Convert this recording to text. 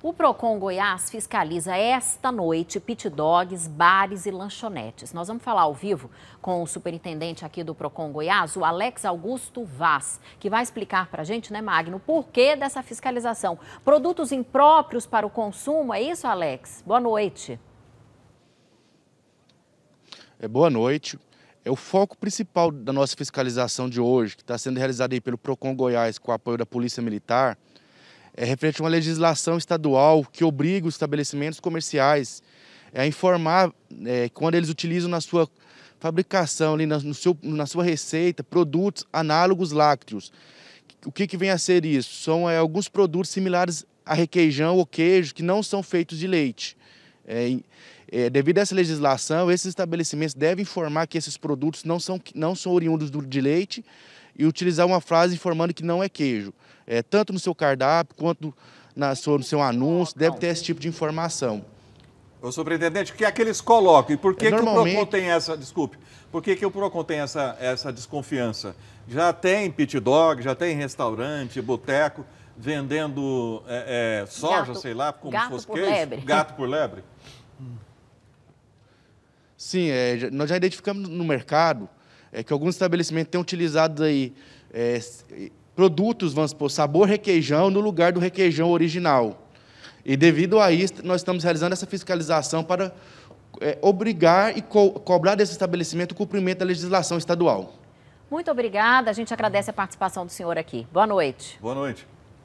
O Procon Goiás fiscaliza esta noite pit dogs, bares e lanchonetes. Nós vamos falar ao vivo com o superintendente aqui do Procon Goiás, o Alex Augusto Vaz, que vai explicar para a gente, né, Magno, o porquê dessa fiscalização. Produtos impróprios para o consumo, é isso, Alex? Boa noite. É, boa noite. É o foco principal da nossa fiscalização de hoje, que está sendo realizada aí pelo Procon Goiás com o apoio da Polícia Militar é, reflete uma legislação estadual que obriga os estabelecimentos comerciais é, a informar é, quando eles utilizam na sua fabricação, ali na, no seu, na sua receita, produtos análogos lácteos. O que, que vem a ser isso? São é, alguns produtos similares a requeijão ou queijo que não são feitos de leite. É, é devido a essa legislação, esses estabelecimentos devem informar que esses produtos não são, não são oriundos do, de leite e utilizar uma frase informando que não é queijo. É, tanto no seu cardápio quanto na sua, no seu anúncio, deve ter esse tipo de informação. Ô, superintendente, o que é que eles colocam? E por que, é, normalmente... que o PROCON tem essa... Desculpe. Por que, que o PROCON tem essa, essa desconfiança? Já tem pit dog, já tem restaurante, boteco, vendendo é, é, soja, gato, sei lá, como se fosse por queijo? Lebre. Gato por lebre. Sim, é, nós já identificamos no mercado é, que alguns estabelecimentos têm utilizado aí é, produtos, vamos supor, sabor requeijão no lugar do requeijão original. E devido a isso, nós estamos realizando essa fiscalização para é, obrigar e co cobrar desse estabelecimento o cumprimento da legislação estadual. Muito obrigada, a gente agradece a participação do senhor aqui. Boa noite. Boa noite.